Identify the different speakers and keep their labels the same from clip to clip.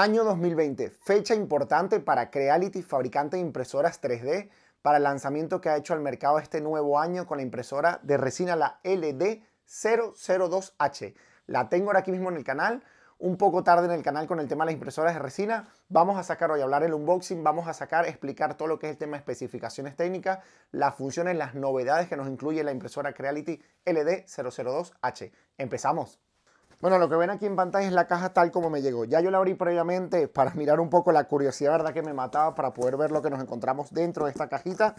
Speaker 1: Año 2020, fecha importante para Creality, fabricante de impresoras 3D, para el lanzamiento que ha hecho al mercado este nuevo año con la impresora de resina, la LD002H. La tengo ahora aquí mismo en el canal, un poco tarde en el canal con el tema de las impresoras de resina. Vamos a sacar hoy, hablar el unboxing, vamos a sacar, explicar todo lo que es el tema de especificaciones técnicas, las funciones, las novedades que nos incluye la impresora Creality LD002H. Empezamos. Bueno, lo que ven aquí en pantalla es la caja tal como me llegó. Ya yo la abrí previamente para mirar un poco la curiosidad, verdad que me mataba para poder ver lo que nos encontramos dentro de esta cajita.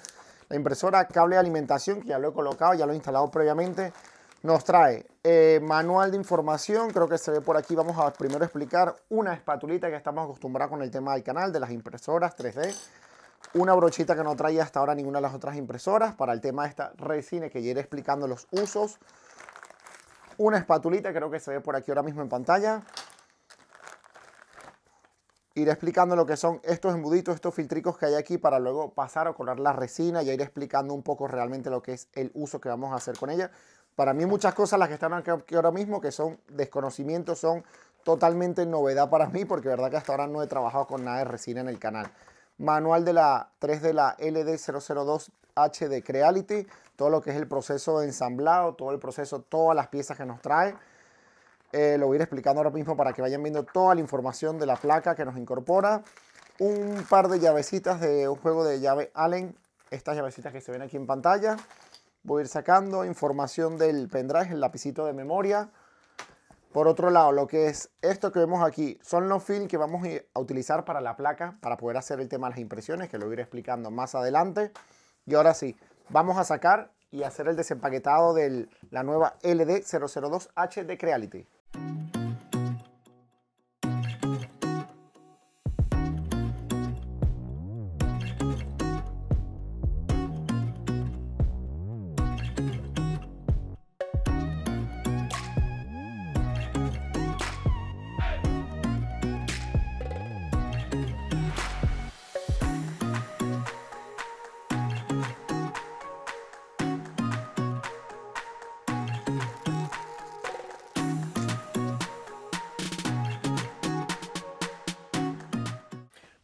Speaker 1: La impresora cable de alimentación, que ya lo he colocado, ya lo he instalado previamente, nos trae eh, manual de información, creo que se ve por aquí, vamos a primero explicar una espatulita que estamos acostumbrados con el tema del canal, de las impresoras 3D, una brochita que no traía hasta ahora ninguna de las otras impresoras, para el tema de esta resina que ya iré explicando los usos, una espatulita, creo que se ve por aquí ahora mismo en pantalla. Iré explicando lo que son estos embuditos, estos filtricos que hay aquí para luego pasar a colar la resina. y iré explicando un poco realmente lo que es el uso que vamos a hacer con ella. Para mí muchas cosas las que están aquí ahora mismo que son desconocimientos son totalmente novedad para mí porque verdad que hasta ahora no he trabajado con nada de resina en el canal manual de la 3 de la LD002H de Creality, todo lo que es el proceso de ensamblado, todo el proceso, todas las piezas que nos trae. Eh, lo voy a ir explicando ahora mismo para que vayan viendo toda la información de la placa que nos incorpora. Un par de llavecitas de un juego de llave Allen, estas llavecitas que se ven aquí en pantalla. Voy a ir sacando información del pendrive, el lapicito de memoria, por otro lado, lo que es esto que vemos aquí son los films que vamos a utilizar para la placa para poder hacer el tema de las impresiones, que lo iré explicando más adelante. Y ahora sí, vamos a sacar y hacer el desempaquetado de la nueva LD002H de Creality.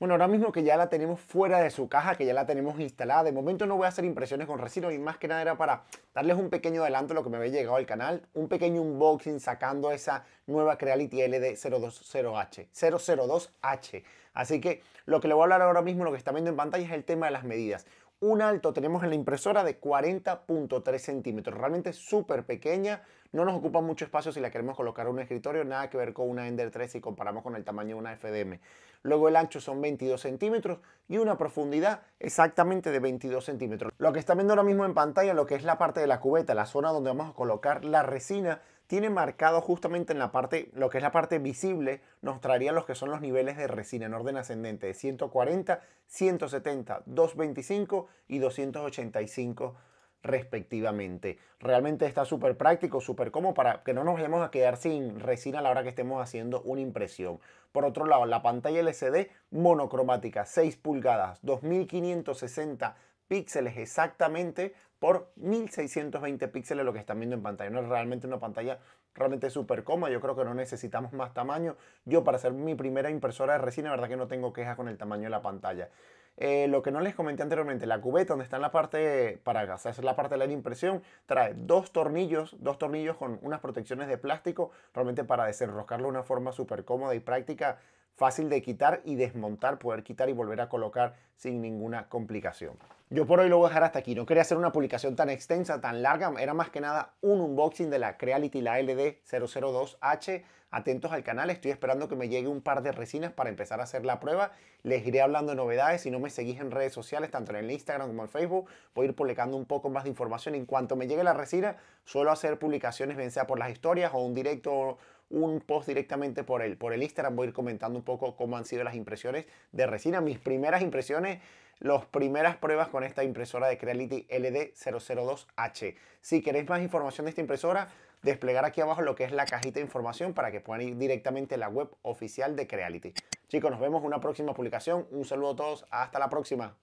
Speaker 1: Bueno, ahora mismo que ya la tenemos fuera de su caja, que ya la tenemos instalada, de momento no voy a hacer impresiones con resino y más que nada era para darles un pequeño adelanto de lo que me había llegado al canal, un pequeño unboxing sacando esa nueva Creality LD020H, 002H. Así que lo que le voy a hablar ahora mismo, lo que está viendo en pantalla es el tema de las medidas un alto tenemos en la impresora de 40.3 centímetros, realmente súper pequeña, no nos ocupa mucho espacio si la queremos colocar en un escritorio, nada que ver con una Ender 3 si comparamos con el tamaño de una FDM luego el ancho son 22 centímetros y una profundidad exactamente de 22 centímetros. Lo que está viendo ahora mismo en pantalla, lo que es la parte de la cubeta, la zona donde vamos a colocar la resina, tiene marcado justamente en la parte, lo que es la parte visible, nos traería los que son los niveles de resina en orden ascendente de 140, 170, 225 y 285 respectivamente. Realmente está súper práctico, súper cómodo para que no nos vayamos a quedar sin resina a la hora que estemos haciendo una impresión. Por otro lado, la pantalla LCD monocromática, 6 pulgadas, 2560 píxeles exactamente por 1620 píxeles lo que están viendo en pantalla. No es realmente una pantalla realmente súper cómoda. Yo creo que no necesitamos más tamaño. Yo para hacer mi primera impresora de resina, verdad que no tengo quejas con el tamaño de la pantalla. Eh, lo que no les comenté anteriormente, la cubeta donde está la parte para gas, es la parte de la impresión, trae dos tornillos, dos tornillos con unas protecciones de plástico, realmente para desenroscarlo de una forma súper cómoda y práctica fácil de quitar y desmontar, poder quitar y volver a colocar sin ninguna complicación. Yo por hoy lo voy a dejar hasta aquí. No quería hacer una publicación tan extensa, tan larga. Era más que nada un unboxing de la Creality, la LD002H. Atentos al canal. Estoy esperando que me llegue un par de resinas para empezar a hacer la prueba. Les iré hablando de novedades. Si no me seguís en redes sociales, tanto en el Instagram como en Facebook, voy a ir publicando un poco más de información. En cuanto me llegue la resina, suelo hacer publicaciones, bien sea por las historias o un directo un post directamente por él por el Instagram. Voy a ir comentando un poco cómo han sido las impresiones de resina. Mis primeras impresiones, las primeras pruebas con esta impresora de Creality LD002H. Si queréis más información de esta impresora, desplegar aquí abajo lo que es la cajita de información para que puedan ir directamente a la web oficial de Creality. Chicos, nos vemos en una próxima publicación. Un saludo a todos. Hasta la próxima.